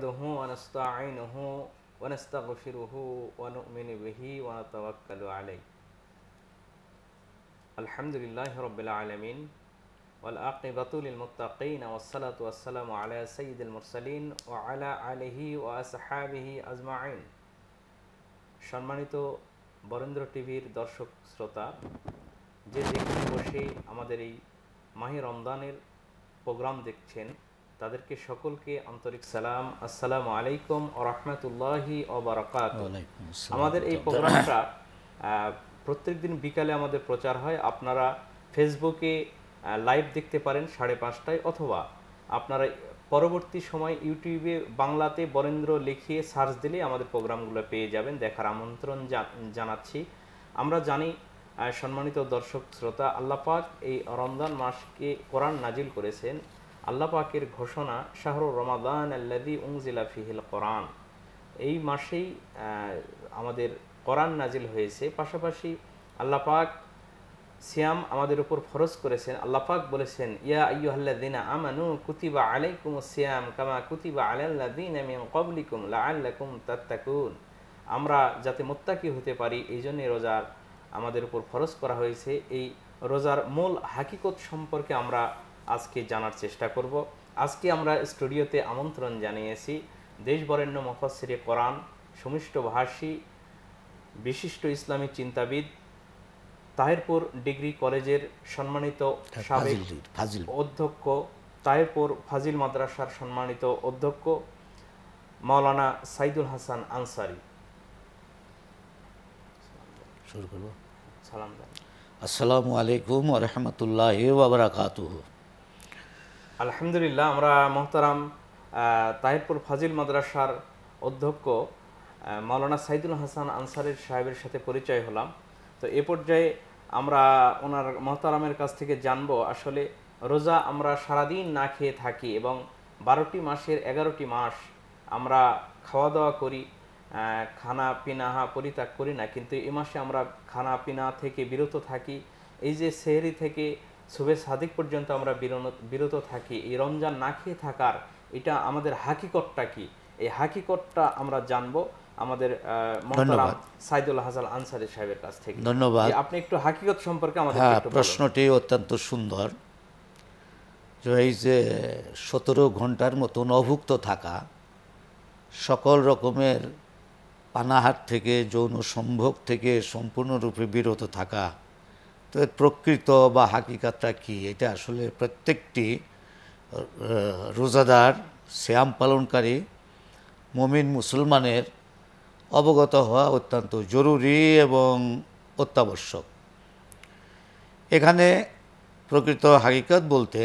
نحمده ونستعينه ونستغفره ونؤمن به ونتوكل عليه الحمد لله رب العالمين والعاقبة للمتقين والصلاة والسلام على سيد المرسلين وعلى آله وأصحابه أجمعين সম্মানিত বরেন্দ্র টিভির দর্শক শ্রোতা যে যেখানে বসে আমাদের এই মাহি রমদানের প্রোগ্রাম দেখছেন তাদেরকে সকলকে আন্তরিক সালাম আসসালামু আলাইকুম ও রহমতুল্লাহি আমাদের এই প্রোগ্রামটা প্রত্যেক দিন বিকালে আমাদের প্রচার হয় আপনারা ফেসবুকে লাইভ দেখতে পারেন সাড়ে পাঁচটায় অথবা আপনারা পরবর্তী সময় ইউটিউবে বাংলাতে বরেন্দ্র লিখিয়ে সার্চ দিলে আমাদের প্রোগ্রামগুলো পেয়ে যাবেন দেখার আমন্ত্রণ জানাচ্ছি আমরা জানি সম্মানিত দর্শক শ্রোতা আল্লাপাক এই রমজান মাসকে কোরআন নাজিল করেছেন আল্লাহ পাকের ঘোষণা শাহরু রমাদান আল্লাদি উংজিলা ফিহিল কোরআন এই মাসেই আমাদের কোরআন নাজিল হয়েছে পাশাপাশি আল্লাহ পাক সিয়াম আমাদের উপর ফরজ করেছেন আল্লাহ পাক বলেছেন ইয়া দিন আমানু কুতিবা আলাইকুম সিয়াম কামা কুতিবা আলাল্লাদিন লা আল্লাহ কুম তাত্তাকুন আমরা যাতে মোত্তাকি হতে পারি এই জন্যে রোজার আমাদের উপর ফরজ করা হয়েছে এই রোজার মূল হাকিকত সম্পর্কে আমরা আজকে জানার চেষ্টা করব আজকে আমরা স্টুডিওতে আমন্ত্রণ জানিয়েছি দেশবরেণ্য মফাসির কোরআন সুমিষ্টভাষী বিশিষ্ট ইসলামী চিন্তাবিদ তাহেরপুর ডিগ্রি কলেজের সম্মানিত হ্যাঁ, অধ্যক্ষ তাহেরপুর ফাজিল মাদ্রাসার সম্মানিত অধ্যক্ষ মাওলানা সাইদুল হাসান আনসারি সালাম আসসালামু আলাইকুম ওরহমতুল্লাহ ওবরাকাতুহ আলহামদুলিল্লাহ আমরা মোহতারাম তাহিরপুর ফাজিল মাদ্রাসার অধ্যক্ষ মাওলানা সাইদুল হাসান আনসারের সাহেবের সাথে পরিচয় হলাম তো এ পর্যায়ে আমরা ওনার মহতারামের কাছ থেকে জানব আসলে রোজা আমরা সারাদিন না খেয়ে থাকি এবং বারোটি মাসের এগারোটি মাস আমরা খাওয়া দাওয়া করি খানা হা পরিত্যাগ করি না কিন্তু এ মাসে আমরা খানা পিনা থেকে বিরত থাকি এই যে সেহরি থেকে সুবে সাদিক পর্যন্ত আমরা বিরত থাকি এই রমজান না খেয়ে থাকার এটা আমাদের হাকিকতটা কি এই হাকিকতটা আমরা জানবো আমাদের সাইদুল হাসান আনসারি সাহেবের কাছ থেকে ধন্যবাদ আপনি একটু হাকিকত সম্পর্কে আমাদের হ্যাঁ, প্রশ্নটি অত্যন্ত সুন্দর যে এই যে সতেরো ঘন্টার মতন অভুক্ত থাকা সকল রকমের পানাহার থেকে যৌন সম্ভোগ থেকে সম্পূর্ণরূপে বিরত থাকা তো প্রকৃত বা হাকিকাতটা কি এটা আসলে প্রত্যেকটি রোজাদার শ্যাম পালনকারী মমিন মুসলমানের অবগত হওয়া অত্যন্ত জরুরি এবং অত্যাবশ্যক এখানে প্রকৃত হাকিকত বলতে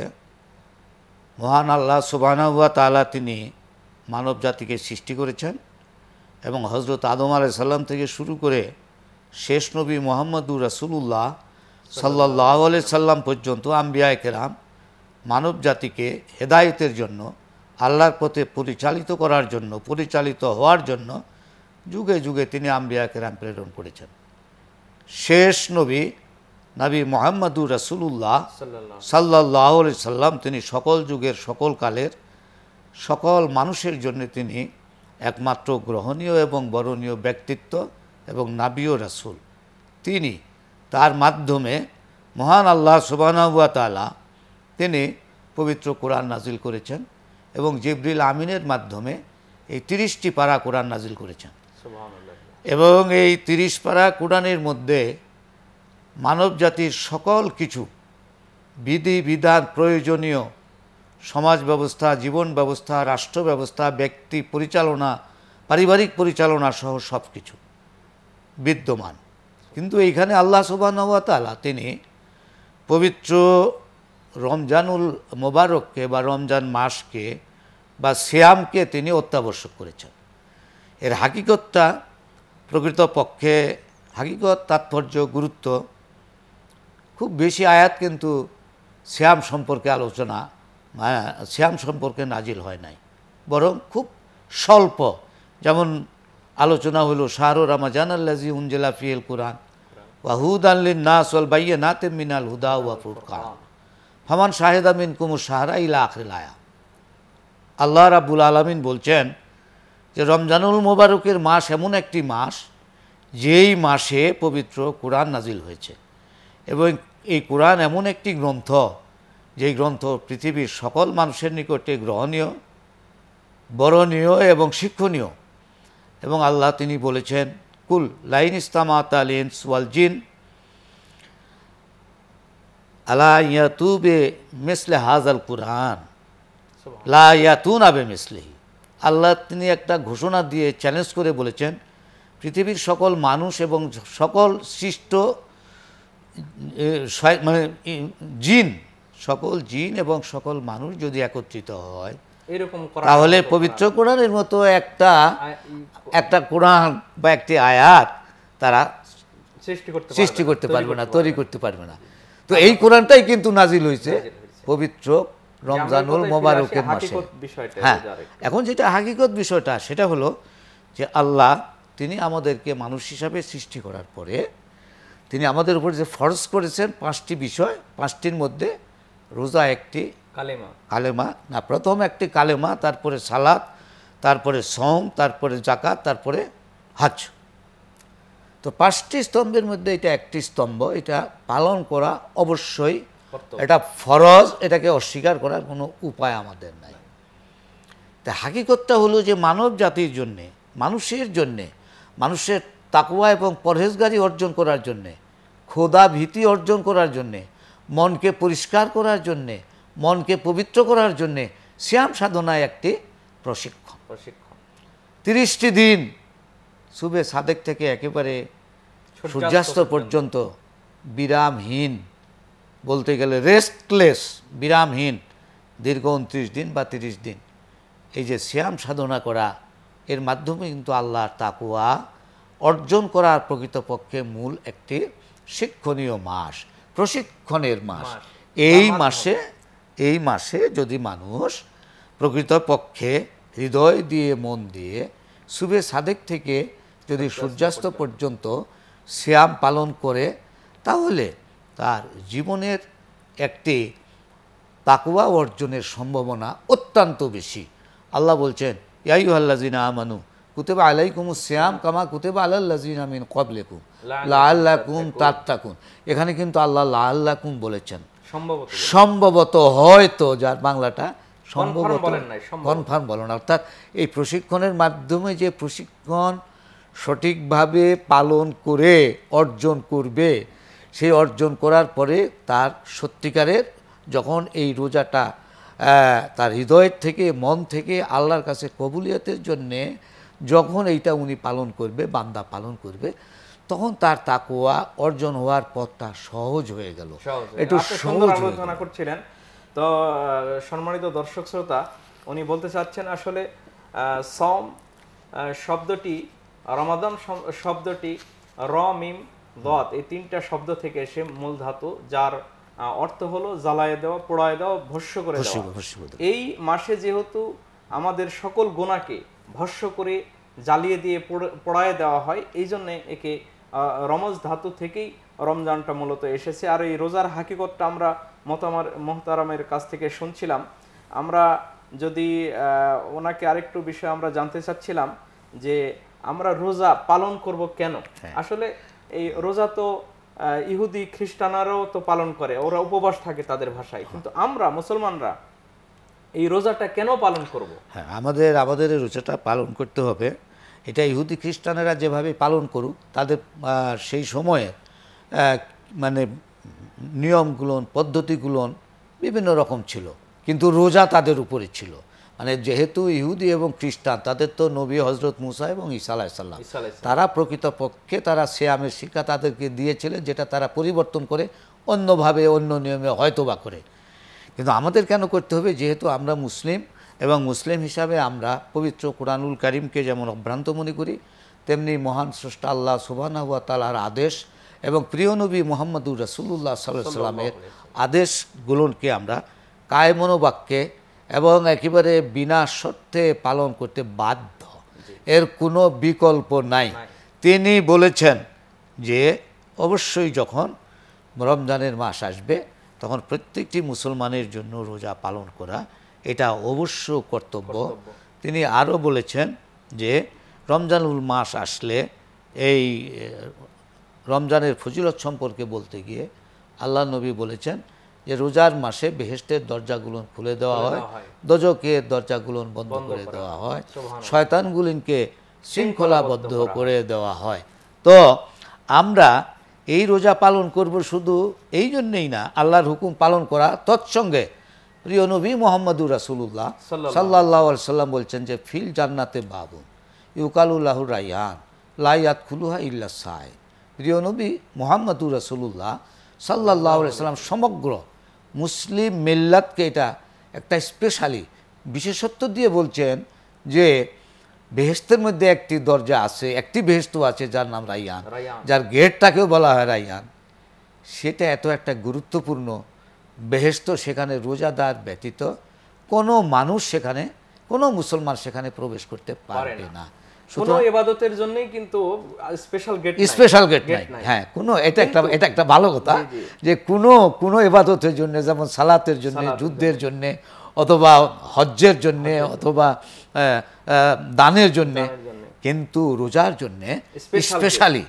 মহান আল্লাহ সুবাহানুয়া তালা তিনি মানব জাতিকে সৃষ্টি করেছেন এবং হজরত আদম আলাইসাল্লাম থেকে শুরু করে শেষ নবী মোহাম্মদুর উল্লাহ সাল্লাহ সাল্লাম পর্যন্ত আম্বিয়া কেরাম মানব জাতিকে হেদায়তের জন্য আল্লাহর পথে পরিচালিত করার জন্য পরিচালিত হওয়ার জন্য যুগে যুগে তিনি আম্বিয়া কেরাম প্রেরণ করেছেন শেষ নবী নবী মোহাম্মদুর রসুল্লাহ সাল্লাহ সাল্লাম তিনি সকল যুগের সকল কালের সকল মানুষের জন্য তিনি একমাত্র গ্রহণীয় এবং বরণীয় ব্যক্তিত্ব এবং নাবিও রাসুল তিনি তার মাধ্যমে মহান আল্লাহ সুবাহানুয়া তালা তিনি পবিত্র কোরআন নাজিল করেছেন এবং জিবরিল আমিনের মাধ্যমে এই তিরিশটি পারা কোরআন নাজিল করেছেন এবং এই তিরিশ পারা কোরআনের মধ্যে মানব জাতির সকল কিছু বিধি বিধান প্রয়োজনীয় সমাজ ব্যবস্থা জীবন ব্যবস্থা রাষ্ট্র ব্যবস্থা ব্যক্তি পরিচালনা পারিবারিক পরিচালনা সহ সব কিছু বিদ্যমান কিন্তু এইখানে আল্লাহ সুবাহতালা তিনি পবিত্র রমজানুল মোবারককে বা রমজান মাসকে বা শ্যামকে তিনি অত্যাবশ্যক করেছেন এর হাকিকতটা প্রকৃতপক্ষে হাকিকত তাৎপর্য গুরুত্ব খুব বেশি আয়াত কিন্তু শ্যাম সম্পর্কে আলোচনা শ্যাম সম্পর্কে নাজিল হয় নাই বরং খুব স্বল্প যেমন আলোচনা হলো শাহরু রামাজান আল্লাজি উঞ্জেলা ফিয়েল কোরআন বাইয়ে হুদা সাহারা আল্লাহ রাবুল আলমিন বলছেন যে রমজানুল মোবারকের মাস এমন একটি মাস যেই মাসে পবিত্র কোরআন নাজিল হয়েছে এবং এই কোরআন এমন একটি গ্রন্থ যেই গ্রন্থ পৃথিবীর সকল মানুষের নিকটে গ্রহণীয় বরণীয় এবং শিক্ষণীয় এবং আল্লাহ তিনি বলেছেন কুল লাইন ইস্তামাত আলিনস সুয়াল জিন আলা ইয়াতুবে মিসলে হাজাল কুরআন লা ইয়াতুন আবে আল্লাহ তিনি একটা ঘোষণা দিয়ে চ্যালেঞ্জ করে বলেছেন পৃথিবীর সকল মানুষ এবং সকল সৃষ্ট মানে জিন সকল জিন এবং সকল মানুষ যদি একত্রিত হয় তাহলে পবিত্র কোরআনের মতো একটা একটা কোরআন বা একটি আয়াত তারা সৃষ্টি করতে সৃষ্টি করতে পারবে না তৈরি করতে পারবে না তো এই কোরআনটাই কিন্তু নাজিল হয়েছে পবিত্র রমজানুল মোবারকের মাসে হ্যাঁ এখন যেটা হাকিকত বিষয়টা সেটা হলো যে আল্লাহ তিনি আমাদেরকে মানুষ হিসাবে সৃষ্টি করার পরে তিনি আমাদের উপর যে ফরজ করেছেন পাঁচটি বিষয় পাঁচটির মধ্যে রোজা একটি কালেমা কালেমা না প্রথম একটি কালেমা তারপরে সালাদ তারপরে সং তারপরে জাকাত তারপরে হাজ তো পাঁচটি স্তম্ভের মধ্যে এটা একটি স্তম্ভ এটা পালন করা অবশ্যই এটা ফরজ এটাকে অস্বীকার করার কোনো উপায় আমাদের নাই তা হাকিকতটা হলো যে মানব জাতির জন্যে মানুষের জন্যে মানুষের তাকুয়া এবং পরহেজগারি অর্জন করার জন্যে ক্ষোধা ভীতি অর্জন করার জন্যে মনকে পরিষ্কার করার জন্যে মনকে পবিত্র করার জন্যে শ্যাম সাধনায় একটি প্রশিক্ষণ প্রশিক্ষণ তিরিশটি দিন সুবে সাদেক থেকে একেবারে সূর্যাস্ত পর্যন্ত বিরামহীন বলতে গেলে রেস্টলেস বিরামহীন দীর্ঘ উনত্রিশ দিন বা তিরিশ দিন এই যে শ্যাম সাধনা করা এর মাধ্যমে কিন্তু আল্লাহর তাকুয়া অর্জন করার প্রকৃতপক্ষে মূল একটি শিক্ষণীয় মাস প্রশিক্ষণের মাস এই মাসে এই মাসে যদি মানুষ প্রকৃতপক্ষে হৃদয় দিয়ে মন দিয়ে সুবে সাদেক থেকে যদি সূর্যাস্ত পর্যন্ত শ্যাম পালন করে তাহলে তার জীবনের একটি তাকুয়া অর্জনের সম্ভাবনা অত্যন্ত বেশি আল্লাহ বলছেন ইয়াইউ আল্লাজিনা আমানু কুতেবা কুমু শ্যাম কামা কুতেবা আল্লাহিন আমিন কবলেকুম লা আল্লাহ কুম তাত্তাকুম এখানে কিন্তু আল্লাহ লা আল্লাহ কুম বলেছেন সম্ভবত হয়তো যার বাংলাটা সম্ভবত কনফার্ম বলেন অর্থাৎ এই প্রশিক্ষণের মাধ্যমে যে প্রশিক্ষণ সঠিকভাবে পালন করে অর্জন করবে সেই অর্জন করার পরে তার সত্যিকারের যখন এই রোজাটা তার হৃদয়ের থেকে মন থেকে আল্লাহর কাছে কবুলিয়াতের জন্যে যখন এইটা উনি পালন করবে বান্দা পালন করবে তখন তার তাকুয়া অর্জন হওয়ার পথটা সহজ হয়ে গেল একটু সহজ আলোচনা করছিলেন তো সম্মানিত দর্শক শ্রোতা উনি বলতে চাচ্ছেন আসলে সম শব্দটি রমাদান শব্দটি র মিম দত এই তিনটা শব্দ থেকে এসে মূল ধাতু যার অর্থ হলো জ্বালায় দেওয়া পোড়ায় দেওয়া ভস্য করে দেওয়া এই মাসে যেহেতু আমাদের সকল গোনাকে ভস্য করে জ্বালিয়ে দিয়ে পোড়ায় দেওয়া হয় এই জন্যে একে রমজ ধাতু থেকেই রমজানটা মূলত এসেছে আর এই রোজার হাকিকতটা আমরা মতামার মহতারামের কাছ থেকে শুনছিলাম আমরা যদি ওনাকে আরেকটু বিষয় আমরা জানতে চাচ্ছিলাম যে আমরা রোজা পালন করব কেন হ্যাঁ। আসলে এই রোজা তো ইহুদি খ্রিস্টানরাও তো পালন করে ওরা উপবাস থাকে তাদের ভাষায় হ্যাঁ। কিন্তু আমরা মুসলমানরা এই রোজাটা কেন পালন করব হ্যাঁ আমাদের আমাদের রোজাটা পালন করতে হবে এটা ইহুদি খ্রিস্টানেরা যেভাবে পালন করুক তাদের সেই সময়ে মানে নিয়মগুলো পদ্ধতিগুলো বিভিন্ন রকম ছিল কিন্তু রোজা তাদের উপরে ছিল মানে যেহেতু ইহুদি এবং খ্রিস্টান তাদের তো নবী হজরত মুসা এবং ইসা আলাহিসাল্লাম তারা প্রকৃতপক্ষে তারা শ্যামের শিক্ষা তাদেরকে দিয়েছিলেন যেটা তারা পরিবর্তন করে অন্যভাবে অন্য নিয়মে হয়তোবা করে কিন্তু আমাদের কেন করতে হবে যেহেতু আমরা মুসলিম এবং মুসলিম হিসাবে আমরা পবিত্র কোরআনুল করিমকে যেমন অভ্রান্ত মনে করি তেমনি মহান স্রষ্টা আল্লাহ সুবাহ তালার আদেশ এবং প্রিয় নবী মোহাম্মদুর রসুল্লাহ সাল্লাহ সাল্লামের আদেশগুলোকে আমরা কায় মনোবাক্যে এবং একেবারে বিনা শর্তে পালন করতে বাধ্য এর কোনো বিকল্প নাই তিনি বলেছেন যে অবশ্যই যখন রমজানের মাস আসবে তখন প্রত্যেকটি মুসলমানের জন্য রোজা পালন করা এটা অবশ্য কর্তব্য তিনি আরও বলেছেন যে রমজানুল মাস আসলে এই রমজানের ফজিলত সম্পর্কে বলতে গিয়ে আল্লাহ নবী বলেছেন যে রোজার মাসে বেহেস্টের দরজাগুলো খুলে দেওয়া হয় দজকের দরজাগুলো বন্ধ করে দেওয়া হয় শয়তানগুলিনকে শৃঙ্খলাবদ্ধ করে দেওয়া হয় তো আমরা এই রোজা পালন করব শুধু এই জন্যেই না আল্লাহর হুকুম পালন করা তৎসঙ্গে প্রিয় নবী মোহাম্মদুর রাসুল্লাহ সাল্লাহ সাল্লাম বলছেন যে ফিল জান্নাতে বাবু ইউকালুল্লাহ রাইহান লাইয়াত খুলুহা ইল্লা সাই প্রিয় নবী মোহাম্মদুর রাসুল্লাহ সাল্লাহ সাল্লাম সমগ্র মুসলিম মিল্লাতকে এটা একটা স্পেশালি বিশেষত্ব দিয়ে বলছেন যে বেহেস্তের মধ্যে একটি দরজা আছে একটি বেহেস্ত আছে যার নাম রাইয়ান যার গেটটাকেও বলা হয় রাইয়ান সেটা এত একটা গুরুত্বপূর্ণ বেহেস্ত সেখানে রোজাদার ব্যতীত কোনো মানুষ সেখানে কোনো মুসলমান সেখানে প্রবেশ করতে পারবে না ইবাদতের কিন্তু স্পেশাল গেট স্পেশাল গেট নাই হ্যাঁ এটা একটা এটা একটা ভালো কথা যে যেমন সালাতের যুদ্ধের জন্য অথবা হজ্জের জন্য অথবা দানের জন্য কিন্তু রোজার জন্য স্পেশালি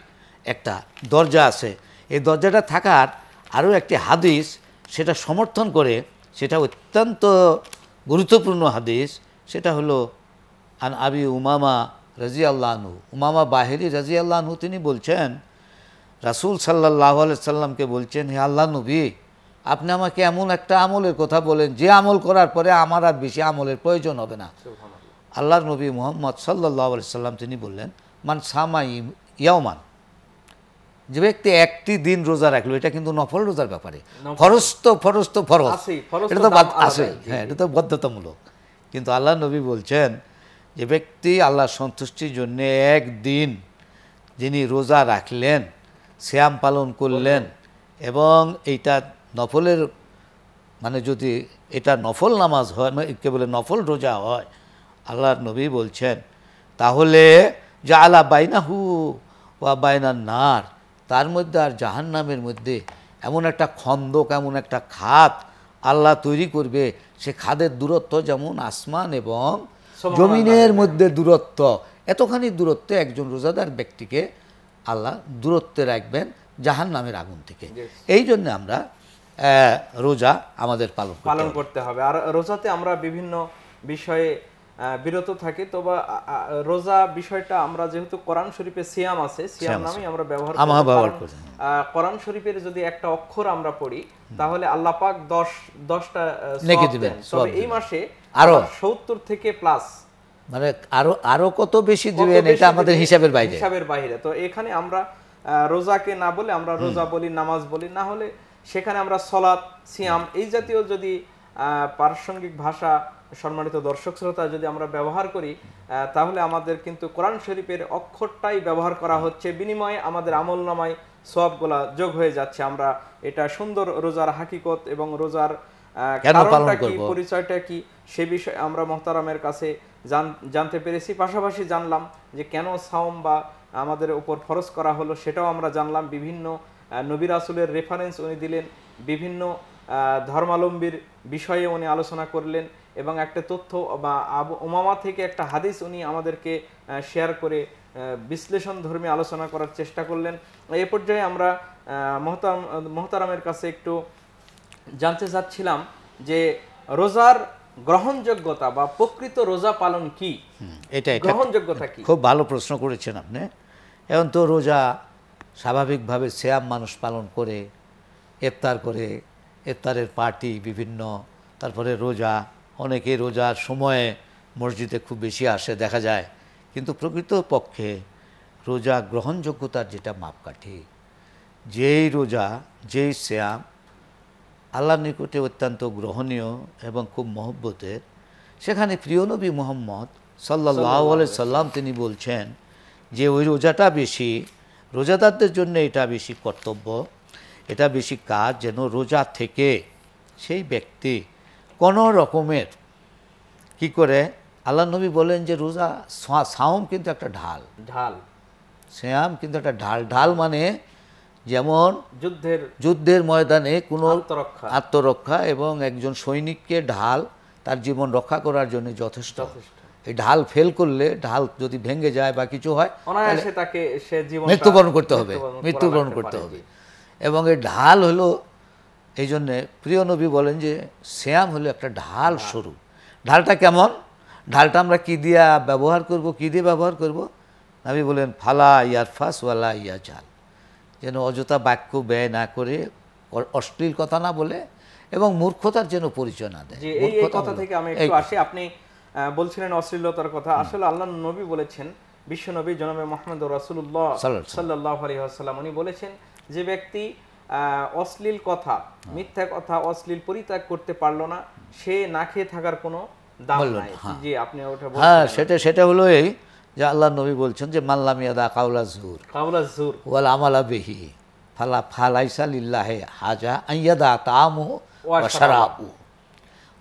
একটা দরজা আছে এই দরজাটা থাকার আরও একটি হাদিস সেটা সমর্থন করে সেটা অত্যন্ত গুরুত্বপূর্ণ হাদিস সেটা হলো আন আবি উমামা রাজি আল্লাহনু উমামা বাহেরি রাজি আল্লাহনু তিনি বলছেন রাসুল সাল্লাহ সাল্লামকে বলছেন হে আল্লাহ নবী আপনি আমাকে এমন একটা আমলের কথা বলেন যে আমল করার পরে আমার আর বেশি আমলের প্রয়োজন হবে না আল্লাহর নবী মোহাম্মদ সাল্লাহ সাল্লাম তিনি বললেন মান সামা ইয়মান যে ব্যক্তি একটি দিন রোজা রাখলো এটা কিন্তু নফল রোজার ব্যাপারে ফরস তো ফরজ তো ফরস এটা তো আছে হ্যাঁ এটা তো বাধ্যতামূলক কিন্তু আল্লাহ নবী বলছেন যে ব্যক্তি আল্লাহ সন্তুষ্টির জন্য একদিন যিনি রোজা রাখলেন শ্যাম পালন করলেন এবং এইটা নফলের মানে যদি এটা নফল নামাজ হয় মানে কেবলে নফল রোজা হয় আল্লাহর নবী বলছেন তাহলে যা আলা বাইনাহু ওয়া বাইনার নার তার মধ্যে আর জাহান নামের মধ্যে এমন একটা খন্দক এমন একটা খাত আল্লাহ তৈরি করবে সে খাদের দূরত্ব যেমন আসমান এবং জমিনের মধ্যে দূরত্ব এতখানি দূরত্বে একজন রোজাদার ব্যক্তিকে আল্লাহ দূরত্বে রাখবেন জাহান নামের আগুন থেকে এই জন্য আমরা রোজা আমাদের পালন পালন করতে হবে আর রোজাতে আমরা বিভিন্ন বিষয়ে বিরত থাকি তবে রোজা বিষয়টা আমরা যেহেতু কোরআন শরীফে সিয়াম আছে সিয়াম নামে আমরা ব্যবহার করি কোরআন শরীফের যদি একটা অক্ষর আমরা পড়ি তাহলে আল্লাহ পাক 10 10টা লিখে দিবেন তবে এই মাসে আরো 70 থেকে প্লাস মানে আরো আরো কত বেশি দিবেন এটা আমাদের হিসাবের বাইরে হিসাবের বাইরে তো এখানে আমরা রোজাকে না বলে আমরা রোজা বলি নামাজ বলি না হলে সেখানে আমরা সলাৎ সিয়াম এই জাতীয় যদি প্রাসঙ্গিক ভাষা সম্মানিত দর্শক শ্রোতা যদি আমরা ব্যবহার করি তাহলে আমাদের কিন্তু কোরআন শরীফের অক্ষরটাই ব্যবহার করা হচ্ছে বিনিময়ে আমাদের আমল নামায় সবগুলা যোগ হয়ে যাচ্ছে আমরা এটা সুন্দর রোজার হাকিকত এবং রোজার কি পরিচয়টা কি সে বিষয়ে আমরা মোহতারামের কাছে জানতে পেরেছি পাশাপাশি জানলাম যে কেন সাওম বা আমাদের উপর ফরজ করা হলো সেটাও আমরা জানলাম বিভিন্ন নবী আসুলের রেফারেন্স উনি দিলেন বিভিন্ন ধর্মালম্বীর বিষয়ে উনি আলোচনা করলেন এবং একটা তথ্য বা আবু ওমামা থেকে একটা হাদিস উনি আমাদেরকে শেয়ার করে বিশ্লেষণ ধর্মী আলোচনা করার চেষ্টা করলেন এ পর্যায়ে আমরা মহতারাম মহতারামের কাছে একটু জানতে চাচ্ছিলাম যে রোজার গ্রহণযোগ্যতা বা প্রকৃত রোজা পালন কি এটা গ্রহণযোগ্যতা কি খুব ভালো প্রশ্ন করেছেন আপনি এখন তো রোজা স্বাভাবিকভাবে শ্যাম মানুষ পালন করে ইফতার করে ইফতারের পার্টি বিভিন্ন তারপরে রোজা অনেকে রোজার সময়ে মসজিদে খুব বেশি আসে দেখা যায় কিন্তু প্রকৃত পক্ষে রোজা গ্রহণযোগ্যতার যেটা মাপকাঠি যেই রোজা যেই শ্যাম আল্লাহ নিকটে অত্যন্ত গ্রহণীয় এবং খুব মহব্বতের সেখানে প্রিয়নবী মোহাম্মদ সাল্লাহ সাল্লাম তিনি বলছেন যে ওই রোজাটা বেশি রোজাদারদের জন্য এটা বেশি কর্তব্য এটা বেশি কাজ যেন রোজা থেকে সেই ব্যক্তি কোনো রকমের কি করে আল্লাহ নবী বলেন যে রোজা সাওম কিন্তু একটা ঢাল ঢাল শ্যাম কিন্তু একটা ঢাল ঢাল মানে যেমন যুদ্ধের যুদ্ধের ময়দানে কোনো আত্মরক্ষা আত্মরক্ষা এবং একজন সৈনিককে ঢাল তার জীবন রক্ষা করার জন্য যথেষ্ট এই ঢাল ফেল করলে ঢাল যদি ভেঙে যায় বা কিছু হয় তাকে মৃত্যুবরণ করতে হবে মৃত্যুবরণ করতে হবে এবং এই ঢাল হলো এই জন্যে প্রিয় নবী বলেন যে শ্যাম হলো একটা ঢাল সরু ঢালটা কেমন ঢালটা আমরা কী দিয়া ব্যবহার করব কী দিয়ে ব্যবহার করব নবী বলেন ফালা ইয়ারফাস ওয়ালা ইয়া জাল যেন অযথা বাক্য ব্যয় না করে অশ্লীল কথা না বলে এবং মূর্খতার যেন পরিচয় না দেয় এই কথা থেকে আমি একটু আসি আপনি বলছিলেন অশ্লীলতার কথা আসলে আল্লাহ নবী বলেছেন বিশ্বনবী জনমে মোহাম্মদ রাসুল্লাহ সাল্লাহ আলহিহাসাল্লাম উনি বলেছেন যে ব্যক্তি অশ্লীল কথা মিথ্যা কথা অশ্লীল পরিত্যাগ করতে পারলো না সে না খেয়ে থাকার কোনো দাম নাই যে হ্যাঁ। আপনি ওটা হ্যাঁ সেটা সেটা হলো এই যে আল্লাহ নবী বলছেন যে মাল্লাম ইয়াদা কাউলা জুর কাউলা জুর ওয়াল আমালা বিহি ফালা ফালাইসা লিল্লাহে হাজা আইয়াদা তামু ওয়াশারাবু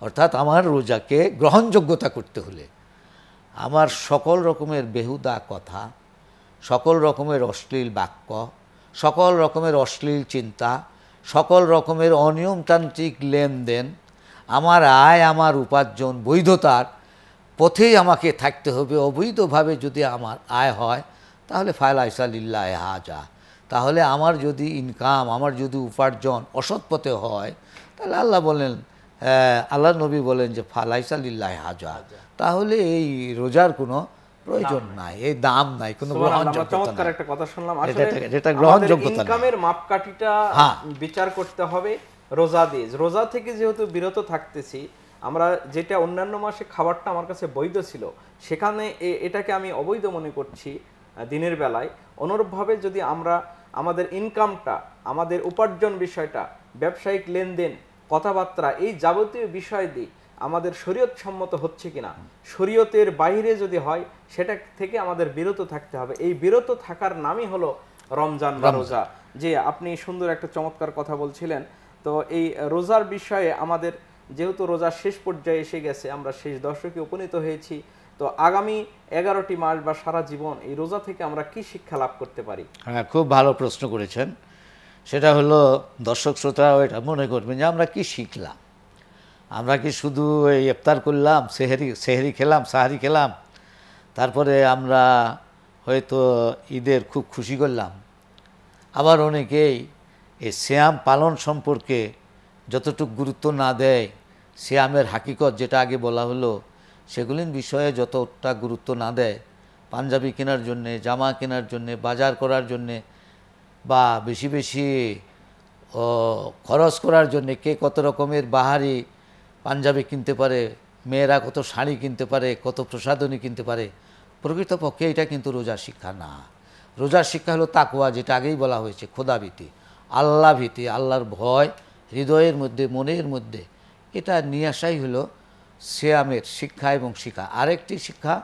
অর্থাৎ আমার রোজাকে গ্রহণযোগ্যতা করতে হলে আমার সকল রকমের বেহুদা কথা সকল রকমের অশ্লীল বাক্য সকল রকমের অশ্লীল চিন্তা সকল রকমের অনিয়মতান্ত্রিক লেনদেন আমার আয় আমার উপার্জন বৈধতার পথেই আমাকে থাকতে হবে অবৈধভাবে যদি আমার আয় হয় তাহলে ফায়লা হা হাজা তাহলে আমার যদি ইনকাম আমার যদি উপার্জন অসৎ পথে হয় তাহলে আল্লাহ বলেন আল্লাহ নবী বলেন যে ফালাইসালিল্লাহ হাজা তাহলে এই রোজার কোনো প্রয়োজন নাই এই দাম নাই কোনো একটা কথা শুনলাম যেটা গ্রহণযোগ্যতা ইনকামের মাপকাঠিটা হ্যাঁ। বিচার করতে হবে রোজা দিয়ে রোজা থেকে যেহেতু বিরত থাকতেছি আমরা যেটা অন্যান্য মাসে খাবারটা আমার কাছে বৈধ ছিল সেখানে এটাকে আমি অবৈধ মনে করছি দিনের বেলায় অনুরূপভাবে যদি আমরা আমাদের ইনকামটা আমাদের উপার্জন বিষয়টা ব্যবসায়িক লেনদেন কথাবার্তা এই যাবতীয় বিষয় দিই আমাদের শরীয়ত সম্মত হচ্ছে কিনা শরীয়তের বাইরে যদি হয় সেটা থেকে আমাদের বিরত থাকতে হবে এই বিরত থাকার নামই হলো রমজান বা রোজা যে আপনি সুন্দর একটা চমৎকার কথা বলছিলেন তো এই রোজার বিষয়ে আমাদের যেহেতু রোজার শেষ পর্যায়ে এসে গেছে আমরা শেষ দশকে উপনীত হয়েছি তো আগামী এগারোটি মাস বা সারা জীবন এই রোজা থেকে আমরা কি শিক্ষা লাভ করতে পারি হ্যাঁ খুব ভালো প্রশ্ন করেছেন সেটা হলো দর্শক শ্রোতারাও এটা মনে করবেন যে আমরা কি শিখলাম আমরা কি শুধু এই ইফতার করলাম সেহেরি সেহেরি খেলাম সাহারি খেলাম তারপরে আমরা হয়তো ঈদের খুব খুশি করলাম আবার অনেকেই এই শ্যাম পালন সম্পর্কে যতটুক গুরুত্ব না দেয় শ্যামের হাকিকত যেটা আগে বলা হলো সেগুলির বিষয়ে যতটা গুরুত্ব না দেয় পাঞ্জাবি কেনার জন্যে জামা কেনার জন্যে বাজার করার জন্যে বা বেশি বেশি খরচ করার জন্যে কে কত রকমের বাহারি পাঞ্জাবি কিনতে পারে মেয়েরা কত শাড়ি কিনতে পারে কত প্রসাধনী কিনতে পারে প্রকৃতপক্ষে এটা কিন্তু রোজার শিক্ষা না রোজার শিক্ষা হলো তাকুয়া যেটা আগেই বলা হয়েছে ভীতি আল্লাহ ভীতি আল্লাহর ভয় হৃদয়ের মধ্যে মনের মধ্যে এটা নিয়ে আসাই হলো শ্যামের শিক্ষা এবং শিক্ষা আরেকটি শিক্ষা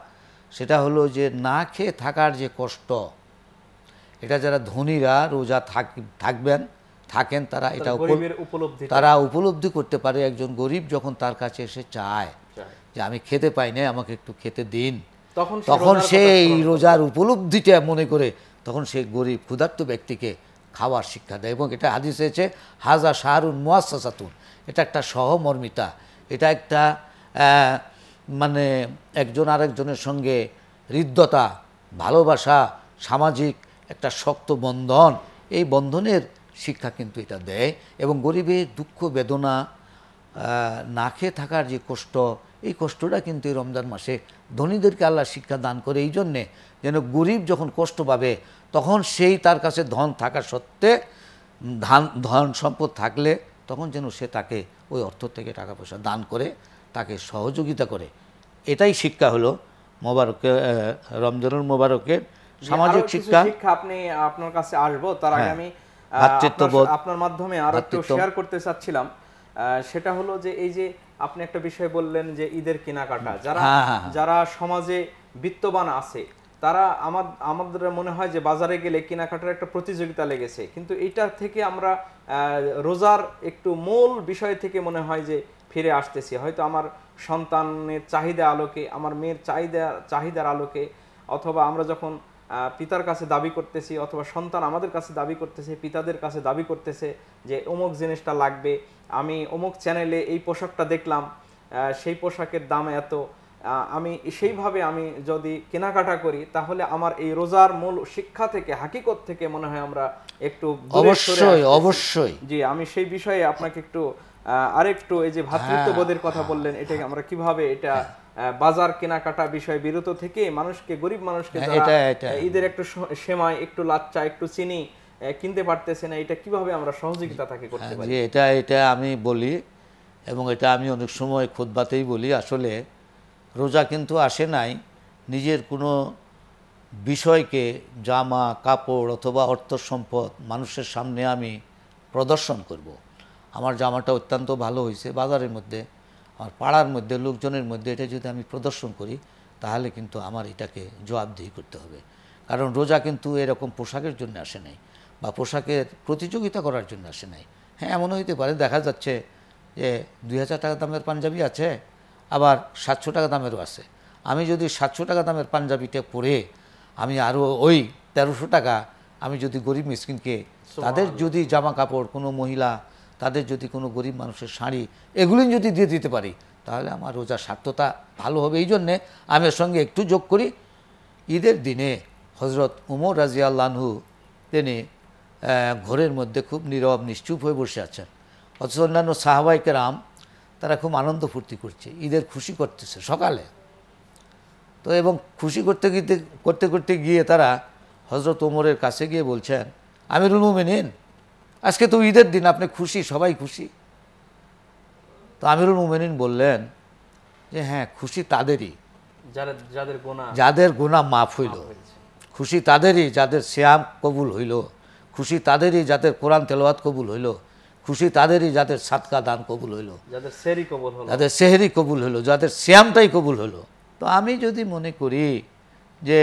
সেটা হলো যে না খেয়ে থাকার যে কষ্ট এটা যারা ধনীরা রোজা থাক থাকবেন থাকেন তারা এটা তারা উপলব্ধি করতে পারে একজন গরিব যখন তার কাছে এসে চায় যে আমি খেতে পাই না আমাকে একটু খেতে দিন তখন সে এই রোজার উপলব্ধিটা মনে করে তখন সে গরিব ক্ষুধার্ত ব্যক্তিকে খাওয়ার শিক্ষা দেয় এবং এটা হাদিস হয়েছে হাজা শাহরুন মুয়াসাতুন এটা একটা সহমর্মিতা এটা একটা মানে একজন আরেকজনের সঙ্গে হৃদ্যতা ভালোবাসা সামাজিক একটা শক্ত বন্ধন এই বন্ধনের শিক্ষা কিন্তু এটা দেয় এবং গরিবের দুঃখ বেদনা না খেয়ে থাকার যে কষ্ট এই কষ্টটা কিন্তু এই রমজান মাসে ধনীদেরকে আল্লাহ শিক্ষা দান করে এই জন্যে যেন গরিব যখন কষ্ট পাবে তখন সেই তার কাছে ধন থাকা সত্ত্বে ধান ধন সম্পদ থাকলে তখন যেন সে তাকে ওই অর্থ থেকে টাকা পয়সা দান করে তাকে সহযোগিতা করে এটাই শিক্ষা হলো মোবারকে রমজানুল মোবারকের সামাজিক শিক্ষা শিক্ষা আপনি আপনার কাছে আসবো তার আগে হ্যাঁ। আমি আপনার মাধ্যমে আর একটু শেয়ার করতে চাচ্ছিলাম সেটা হলো যে এই যে আপনি একটা বিষয় বললেন যে ঈদের কেনাকাটা যারা হ্যাঁ, হ্যাঁ, হ্যাঁ। যারা সমাজে বিত্তবান আছে তারা আমার আমাদের মনে হয় যে বাজারে গেলে কেনাকাটার একটা প্রতিযোগিতা লেগেছে কিন্তু এটা থেকে আমরা রোজার একটু মূল বিষয় থেকে মনে হয় যে ফিরে আসতেছি হয়তো আমার সন্তানের চাহিদা আলোকে আমার মেয়ের চাহিদা চাহিদার আলোকে অথবা আমরা যখন পিতার কাছে দাবি করতেছি অথবা সন্তান আমাদের কাছে দাবি করতেছে পিতাদের কাছে দাবি করতেছে যে অমুক জিনিসটা লাগবে আমি অমুক চ্যানেলে এই পোশাকটা দেখলাম সেই পোশাকের দাম এত আমি সেইভাবে আমি যদি কেনাকাটা করি তাহলে আমার এই রোজার মূল শিক্ষা থেকে হাকিকত থেকে মনে হয় আমরা একটু অবশ্যই অবশ্যই জি আমি সেই বিষয়ে আপনাকে একটু আরেকটু এই যে হ্যাঁ। ভাতৃত্ববোধের কথা বললেন এটাকে আমরা কিভাবে এটা বাজার কেনাকাটা বিষয়ে বিরত থেকে মানুষকে গরিব মানুষকে হ্যাঁ, ঈদের একটু সেমাই একটু লাচ্চা একটু চিনি কিনতে পারতেছে না এটা কিভাবে আমরা সহযোগিতা তাকে করতে হ্যাঁ, পারি এটা এটা আমি বলি এবং এটা আমি অনেক সময় খোদবাতেই বলি আসলে রোজা কিন্তু আসে নাই নিজের কোনো বিষয়কে জামা কাপড় অথবা অর্থ সম্পদ মানুষের সামনে আমি প্রদর্শন করব। আমার জামাটা অত্যন্ত ভালো হয়েছে বাজারের মধ্যে আমার পাড়ার মধ্যে লোকজনের মধ্যে এটা যদি আমি প্রদর্শন করি তাহলে কিন্তু আমার এটাকে জবাবদিহি করতে হবে কারণ রোজা কিন্তু এরকম পোশাকের জন্য আসে নাই বা পোশাকের প্রতিযোগিতা করার জন্য আসে নাই হ্যাঁ এমনও হইতে পারে দেখা যাচ্ছে যে দুই হাজার টাকা দামের পাঞ্জাবি আছে আবার সাতশো টাকা দামেরও আছে আমি যদি সাতশো টাকা দামের পাঞ্জাবিটা পরে আমি আরও ওই তেরোশো টাকা আমি যদি গরিব মিসকিনকে তাদের যদি জামা কাপড় কোনো মহিলা তাদের যদি কোনো গরিব মানুষের শাড়ি এগুলি যদি দিয়ে দিতে পারি তাহলে আমার রোজার সার্থতা ভালো হবে এই জন্যে আমি এর সঙ্গে একটু যোগ করি ঈদের দিনে হজরত উমর রাজিয়াল্লানহু তিনি ঘোরের মধ্যে খুব নীরব নিশ্চুপ হয়ে বসে আছেন অথচ অন্যান্য সাহাবাইকে রাম তারা খুব আনন্দ ফুর্তি করছে ঈদের খুশি করতেছে সকালে তো এবং খুশি করতে করতে করতে গিয়ে তারা হজরত ওমরের কাছে গিয়ে বলছেন আমিরুল মোমিনিন আজকে তো ঈদের দিন আপনি খুশি সবাই খুশি তো আমিরুল মোমেনিন বললেন যে হ্যাঁ খুশি তাদেরই যাদের গোনা যাদের গোনা মাফ হইল খুশি তাদেরই যাদের শ্যাম কবুল হইল খুশি তাদেরই যাদের কোরআন তেলোয়াত কবুল হইল খুশি তাদেরই যাদের সাতকা দান কবুল হইল যাদের সেহরি কবুল হলো যাদের সেহরি কবুল হলো যাদের শ্যামটাই কবুল হলো তো আমি যদি মনে করি যে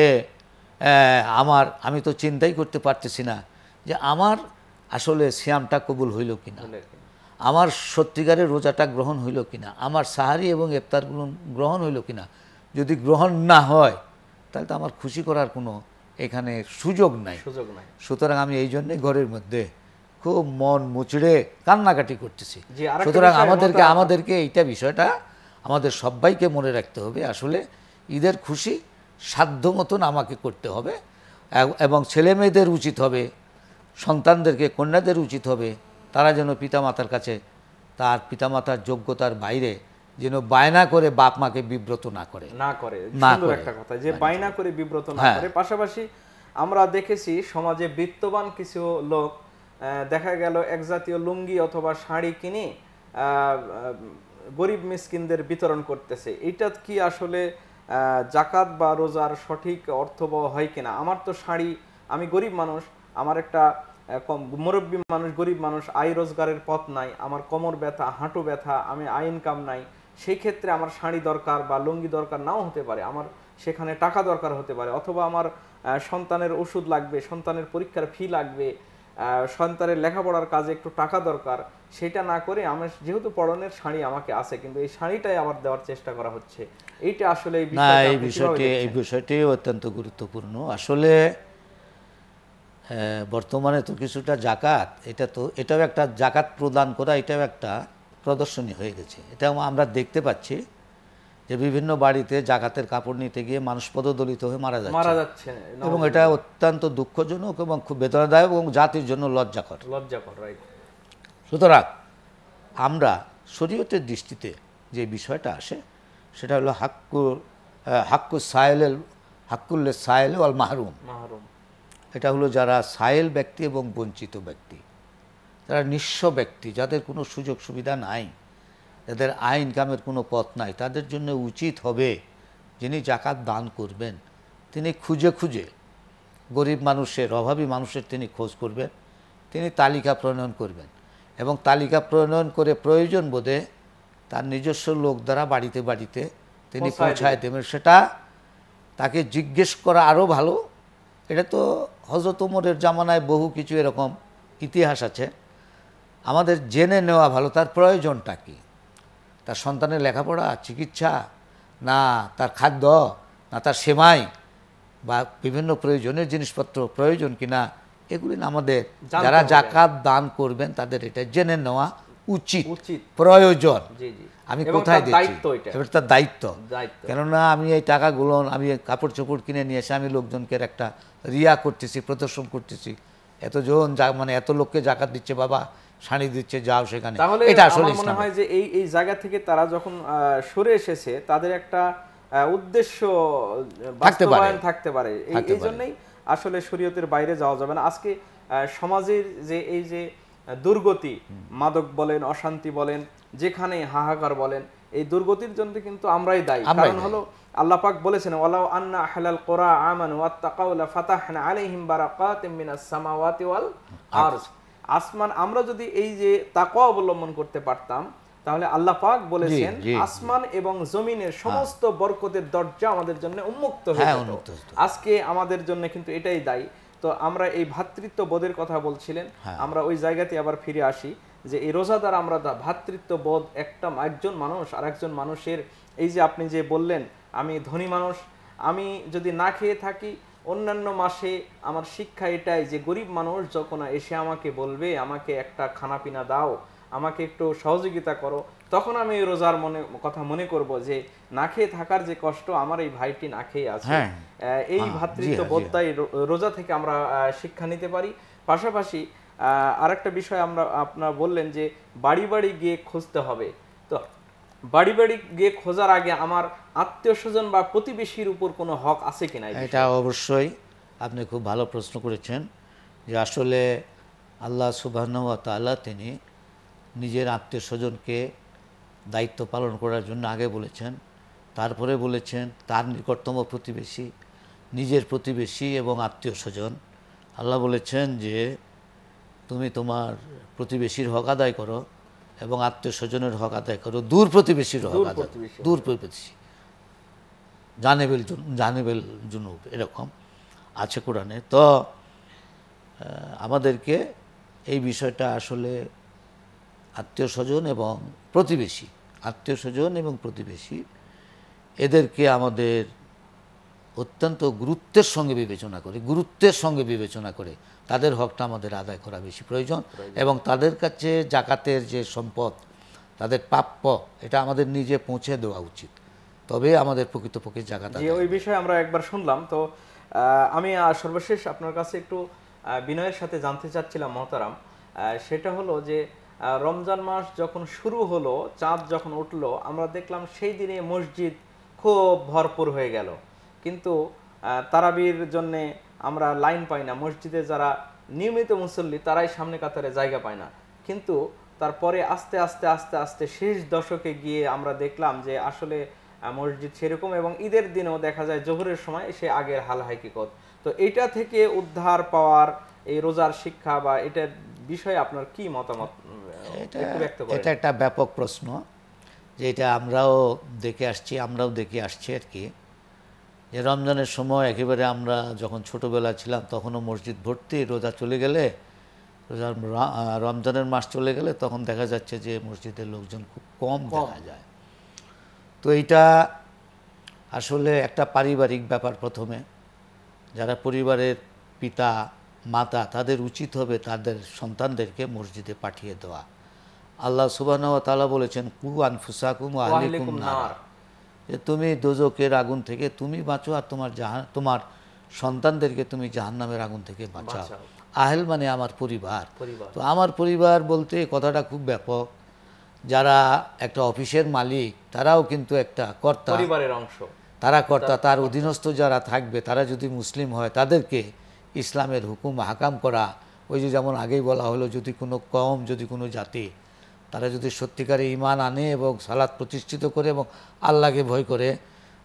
আমার আমি তো চিন্তাই করতে পারতেছি না যে আমার আসলে শ্যামটা কবুল হইল কিনা আমার সত্যিকারের রোজাটা গ্রহণ হইল কিনা আমার সাহারি এবং এফতার গ্রহণ হইল কিনা যদি গ্রহণ না হয় তাহলে তো আমার খুশি করার কোনো এখানে সুযোগ নাই সুযোগ নাই সুতরাং আমি এই জন্যে ঘরের মধ্যে খুব মন মুচড়ে কান্নাকাটি করতেছি সুতরাং আমাদেরকে আমাদেরকে এইটা বিষয়টা আমাদের সবাইকে মনে রাখতে হবে আসলে ঈদের খুশি সাধ্য মতন আমাকে করতে হবে এবং ছেলে মেয়েদের উচিত হবে সন্তানদেরকে কন্যাদের উচিত হবে তারা যেন পিতামাতার কাছে তার পিতামাতার যোগ্যতার বাইরে যেন বায়না করে বাপ মাকে বিব্রত না করে না করে সুন্দর একটা কথা যে বায়না করে বিব্রত না হ্যাঁ। করে পাশাপাশি আমরা দেখেছি সমাজে বিত্তবান কিছু লোক দেখা গেল এক জাতীয় লুঙ্গি অথবা শাড়ি কিনে গরিব মিসকিনদের বিতরণ করতেছে এটা কি আসলে জাকাত বা রোজার সঠিক অর্থবহ হয় কিনা আমার তো শাড়ি আমি গরিব মানুষ আমার একটা মুরব্বী মানুষ গরিব মানুষ আয় রোজগারের পথ নাই আমার কোমর ব্যথা হাঁটু ব্যথা আমি আয় ইনকাম নাই সেই ক্ষেত্রে আমার শাড়ি দরকার বা লুঙ্গি দরকার নাও হতে পারে আমার সেখানে টাকা দরকার হতে পারে অথবা আমার সন্তানের ওষুধ লাগবে সন্তানের পরীক্ষার ফি লাগবে সন্তানের লেখাপড়ার কাজে একটু টাকা দরকার সেটা না করে আমার যেহেতু পড়নের শাড়ি আমাকে আছে কিন্তু এই শাড়িটাই আবার দেওয়ার চেষ্টা করা হচ্ছে এইটা আসলে এই বিষয়টি এই বিষয়টি অত্যন্ত গুরুত্বপূর্ণ আসলে বর্তমানে তো কিছুটা জাকাত এটা তো এটাও একটা জাকাত প্রদান করা এটাও একটা প্রদর্শনী হয়ে গেছে এটাও আমরা দেখতে পাচ্ছি যে বিভিন্ন বাড়িতে জাকাতের কাপড় নিতে গিয়ে মানুষ পদদলিত হয়ে মারা যাচ্ছে মারা যাচ্ছে এবং এটা অত্যন্ত দুঃখজনক এবং খুব বেদনাদায়ক এবং জাতির জন্য লজ্জাকর লজ্জাকর সুতরাং আমরা শরীয়তের দৃষ্টিতে যে বিষয়টা আসে সেটা হলো হাক্কু হাক্কু সায়েল হাক্কুল্লে সায়েল ওয়াল মাহরুম মাহরুম এটা হলো যারা সায়েল ব্যক্তি এবং বঞ্চিত ব্যক্তি তারা নিঃস্ব ব্যক্তি যাদের কোনো সুযোগ সুবিধা নাই যাদের আয় ইনকামের কোনো পথ নাই তাদের জন্য উচিত হবে যিনি জাকাত দান করবেন তিনি খুঁজে খুঁজে গরিব মানুষের অভাবী মানুষের তিনি খোঁজ করবেন তিনি তালিকা প্রণয়ন করবেন এবং তালিকা প্রণয়ন করে প্রয়োজন বোধে তার নিজস্ব লোক দ্বারা বাড়িতে বাড়িতে তিনি পৌঁছায় দেবেন সেটা তাকে জিজ্ঞেস করা আরও ভালো এটা তো হজরত উমরের জামানায় বহু কিছু এরকম ইতিহাস আছে আমাদের জেনে নেওয়া ভালো তার প্রয়োজনটা কি তার সন্তানের লেখাপড়া চিকিৎসা না তার খাদ্য না তার সেমাই বা বিভিন্ন প্রয়োজনীয় জিনিসপত্র প্রয়োজন কিনা এগুলি আমাদের যারা জাকাত দান করবেন তাদের এটা জেনে নেওয়া উচিত প্রয়োজন আমি কোথায় দিচ্ছি এবার তার দায়িত্ব কেননা আমি এই টাকাগুলো আমি কাপড় চোপড় কিনে নিয়ে এসে আমি লোকজনকে একটা রিয়া করতেছি প্রদর্শন করতেছি এতজন যা মানে এত লোককে জাকাত দিচ্ছে বাবা শাড়ি দিচ্ছে যাও সেখানে এটা আসলে মনে হয় যে এই এই জায়গা থেকে তারা যখন সরে এসেছে তাদের একটা উদ্দেশ্য বাস্তবায়ন থাকতে পারে এই জন্যই আসলে শরীয়তের বাইরে যাওয়া যাবে না আজকে সমাজের যে এই যে দুর্গতি মাদক বলেন অশান্তি বলেন যেখানে হাহাকার বলেন এই দুর্গতির জন্য কিন্তু আমরাই দায়ী কারণ হলো আল্লাহ পাক বলেছেন ওয়ালাউ আন্না আহলাল কোরা আমানু ওয়াত্তাকাউ ফাতাহনা আলাইহিম বারাকাতিম মিনাস সামাওয়াতি ওয়াল আরজ আসমান আমরা যদি এই যে তাকওয়া অবলম্বন করতে পারতাম তাহলে আল্লাহ পাক বলেছেন আসমান এবং জমিনের হ্যাঁ। সমস্ত বরকতের দরজা আমাদের জন্য উন্মুক্ত হয়ে হ্যাঁ, আজকে আমাদের জন্য কিন্তু এটাই দায়ী তো আমরা এই ভাতৃত্ব বোধের কথা বলছিলেন হ্যাঁ। আমরা ওই জায়গাতে আবার ফিরে আসি যে এই রোজাদার আমরা ভাতৃত্ব বোধ একটা একজন মানুষ আর একজন মানুষের এই যে আপনি যে বললেন আমি ধনী মানুষ আমি যদি না খেয়ে থাকি অন্যান্য মাসে আমার শিক্ষা এটাই যে গরিব মানুষ যখন এসে আমাকে বলবে আমাকে একটা খানাপিনা দাও আমাকে একটু সহযোগিতা করো তখন আমি রোজার মনে কথা মনে করব যে না খেয়ে থাকার যে কষ্ট আমার এই ভাইটি না খেয়ে আছে হ্যাঁ। এই ভাতৃত্ব বোধটাই রোজা থেকে আমরা শিক্ষা নিতে পারি পাশাপাশি আর একটা বিষয় আমরা আপনার বললেন যে বাড়ি বাড়ি গিয়ে খুঁজতে হবে তো বাড়ি বাড়ি গিয়ে খোঁজার আগে আমার আত্মীয় স্বজন বা প্রতিবেশীর উপর কোনো হক আছে কিনা এটা অবশ্যই আপনি খুব ভালো প্রশ্ন করেছেন যে আসলে আল্লাহ সুবাহ তিনি নিজের আত্মীয় স্বজনকে দায়িত্ব পালন করার জন্য আগে বলেছেন তারপরে বলেছেন তার নিকটতম প্রতিবেশী নিজের প্রতিবেশী এবং আত্মীয় স্বজন আল্লাহ বলেছেন যে তুমি তোমার প্রতিবেশীর হক আদায় করো এবং আত্মীয় স্বজনের হক আদায় করো দূর প্রতিবেশীর হক আদায় দূর প্রতিবেশী জানেবেল জানেবেল জুনুব এরকম আছে কোরআনে তো আমাদেরকে এই বিষয়টা আসলে আত্মীয় স্বজন এবং প্রতিবেশী আত্মীয় স্বজন এবং প্রতিবেশী এদেরকে আমাদের অত্যন্ত গুরুত্বের সঙ্গে বিবেচনা করে গুরুত্বের সঙ্গে বিবেচনা করে তাদের হকটা আমাদের আদায় করা বেশি প্রয়োজন এবং তাদের কাছে জাকাতের যে সম্পদ তাদের প্রাপ্য এটা আমাদের নিজে পৌঁছে দেওয়া উচিত তবে আমাদের প্রকৃতপক্ষে জাকাত ওই বিষয়ে আমরা একবার শুনলাম তো আমি সর্বশেষ আপনার কাছে একটু বিনয়ের সাথে জানতে চাচ্ছিলাম মহতারাম সেটা হলো যে রমজান মাস যখন শুরু হলো চাঁদ যখন উঠলো আমরা দেখলাম সেই দিনে মসজিদ খুব ভরপুর হয়ে গেল কিন্তু তারাবির জন্যে আমরা লাইন পাই না মসজিদে যারা নিয়মিত মুসল্লি তারাই সামনে কাতারে জায়গা পায় না কিন্তু তারপরে আস্তে আস্তে আস্তে আস্তে শেষ দশকে গিয়ে আমরা দেখলাম যে আসলে মসজিদ সেরকম এবং ঈদের দিনেও দেখা যায় জোহরের সময় সে আগের হাল হাইকিকত তো এটা থেকে উদ্ধার পাওয়ার এই রোজার শিক্ষা বা এটার বিষয়ে আপনার কি মতামত এটা এটা একটা ব্যাপক প্রশ্ন যে এটা আমরাও দেখে আসছি আমরাও দেখে আসছি আর কি যে রমজানের সময় একেবারে আমরা যখন ছোটোবেলা ছিলাম তখনও মসজিদ ভর্তি রোজা চলে গেলে রোজার রমজানের মাস চলে গেলে তখন দেখা যাচ্ছে যে মসজিদের লোকজন খুব কম দেখা যায় তো এটা আসলে একটা পারিবারিক ব্যাপার প্রথমে যারা পরিবারের পিতা মাতা তাদের উচিত হবে তাদের সন্তানদেরকে মসজিদে পাঠিয়ে দেওয়া আল্লাহ সুবাহ তালা বলেছেন কু আনফুসাকুম আহলিকুম নার যে তুমি দোজকের আগুন থেকে তুমি বাঁচো আর তোমার জাহান তোমার সন্তানদেরকে তুমি জাহান্নামের আগুন থেকে বাঁচাও আহেল মানে আমার পরিবার তো আমার পরিবার বলতে কথাটা খুব ব্যাপক যারা একটা অফিসের মালিক তারাও কিন্তু একটা কর্তা পরিবারের অংশ তারা কর্তা তার অধীনস্থ যারা থাকবে তারা যদি মুসলিম হয় তাদেরকে ইসলামের হুকুম হাকাম করা ওই যে যেমন আগেই বলা হলো যদি কোনো কম যদি কোনো জাতি তারা যদি সত্যিকারে ইমান আনে এবং সালাদ প্রতিষ্ঠিত করে এবং আল্লাহকে ভয় করে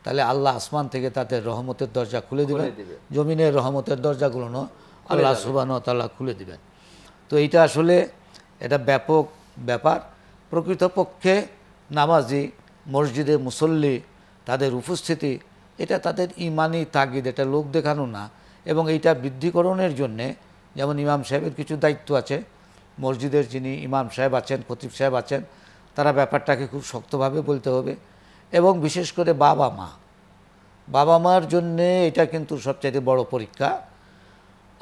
তাহলে আল্লাহ আসমান থেকে তাদের রহমতের দরজা খুলে দেবেন জমিনের রহমতের দরজাগুলো আল্লাহ সুবান তাল্লাহ খুলে দেবেন তো এইটা আসলে এটা ব্যাপক ব্যাপার প্রকৃতপক্ষে নামাজি মসজিদে মুসল্লি তাদের উপস্থিতি এটা তাদের ইমানই তাগিদ এটা লোক দেখানো না এবং এইটা বৃদ্ধিকরণের জন্যে যেমন ইমাম সাহেবের কিছু দায়িত্ব আছে মসজিদের যিনি ইমাম সাহেব আছেন খতিব সাহেব আছেন তারা ব্যাপারটাকে খুব শক্তভাবে বলতে হবে এবং বিশেষ করে বাবা মা বাবা মার জন্যে এটা কিন্তু সবচাইতে বড় পরীক্ষা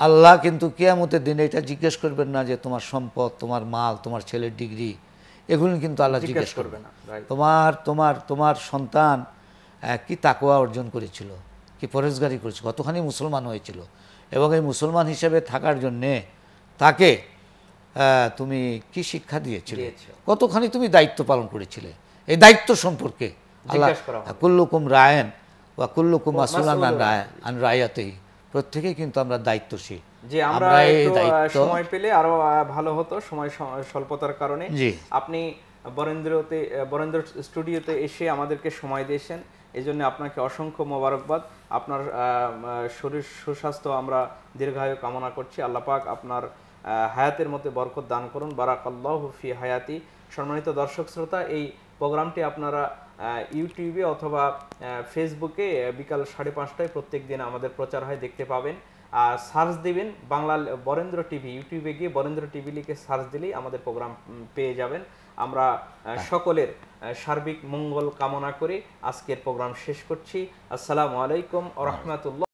আল্লাহ কিন্তু কেয়ামতের দিনে এটা জিজ্ঞেস করবেন না যে তোমার সম্পদ তোমার মাল তোমার ছেলের ডিগ্রি এগুলো কিন্তু আল্লাহ জিজ্ঞেস করবে না তোমার তোমার তোমার সন্তান কি তাকোয়া অর্জন করেছিল কি পরেজগারি করেছে কতখানি মুসলমান হয়েছিল এবং এই মুসলমান হিসেবে থাকার জন্যে তাকে তুমি কি শিক্ষা দিয়েছিলে কতখানি তুমি দায়িত্ব পালন করেছিলে এই দায়িত্ব সম্পর্কে আল্লাহ কুল্লুকুম রায়ন বা কুল্লুকুম আসুলান রায় আন রায়াতেই প্রত্যেকেই কিন্তু আমরা দায়িত্বশীল যে আমরা সময় পেলে আরো ভালো হতো সময় স্বল্পতার কারণে আপনি বরেন্দ্রতে বরেন্দ্র স্টুডিওতে এসে আমাদেরকে সময় দিয়েছেন এজন্য আপনাকে অসংখ্য মোবারকবাদ আপনার শরীর সুস্বাস্থ্য আমরা দীর্ঘায়ু কামনা করছি আল্লাপাক আপনার হায়াতের মধ্যে বরকত দান করুন বারাকাল্লাহ ফি হায়াতি সম্মানিত দর্শক শ্রোতা এই প্রোগ্রামটি আপনারা ইউটিউবে অথবা ফেসবুকে বিকাল সাড়ে পাঁচটায় প্রত্যেক দিন আমাদের প্রচার হয় দেখতে পাবেন আর সার্চ দিবেন বাংলা বরেন্দ্র টিভি ইউটিউবে গিয়ে বরেন্দ্র টিভি লিখে সার্চ দিলেই আমাদের প্রোগ্রাম পেয়ে যাবেন আমরা হ্যাঁ। সকলের সার্বিক মঙ্গল কামনা করে আজকের প্রোগ্রাম শেষ করছি আসসালামু আলাইকুম রহমতুল্লাহ